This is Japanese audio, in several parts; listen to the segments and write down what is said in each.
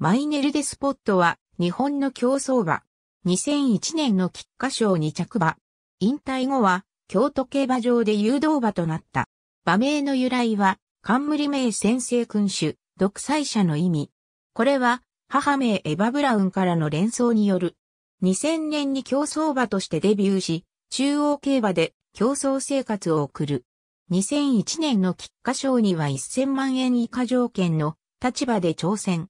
マイネルデスポットは、日本の競走馬。2001年の菊花賞に着馬。引退後は、京都競馬場で誘導馬となった。馬名の由来は、冠名先生君主、独裁者の意味。これは、母名エヴァ・ブラウンからの連想による。2000年に競走馬としてデビューし、中央競馬で競争生活を送る。2001年の菊花賞には1000万円以下条件の立場で挑戦。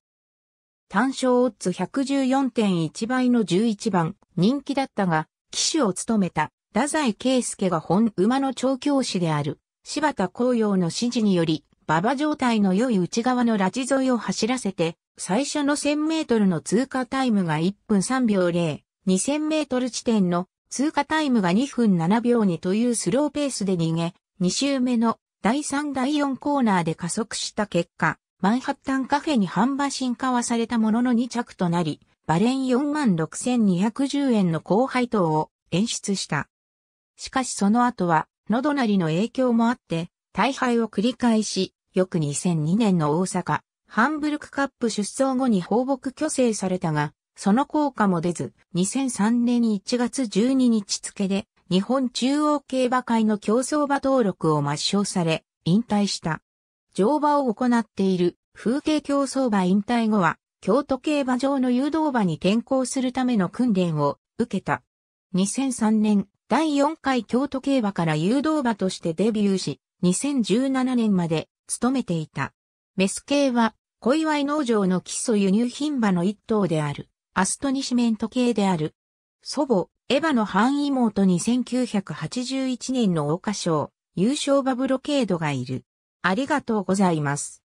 単勝オッズ114.1倍の11番、人気だったが、騎手を務めた、太宰圭介が本馬の調教師である、柴田紅葉の指示により、馬場状態の良い内側のラジ沿いを走らせて、最初の1000メートルの通過タイムが1分3秒0、2000メートル地点の通過タイムが2分7秒2というスローペースで逃げ、2周目の第3第4コーナーで加速した結果、マンハッタンカフェに販売進化はされたものの2着となり、バレン46,210円の高配当を演出した。しかしその後は、喉なりの影響もあって、大敗を繰り返し、翌2002年の大阪、ハンブルクカップ出走後に放牧去勢されたが、その効果も出ず、2003年1月12日付で、日本中央競馬会の競走馬登録を抹消され、引退した。乗馬を行っている風景競走馬引退後は、京都競馬場の誘導馬に転向するための訓練を受けた。2003年、第4回京都競馬から誘導馬としてデビューし、2017年まで勤めていた。メス系は、小祝農場の基礎輸入品馬の一頭である、アストニシメント系である。祖母、エヴァの範囲妹に1981年の桜花賞、優勝バブロケードがいる。ありがとうございます。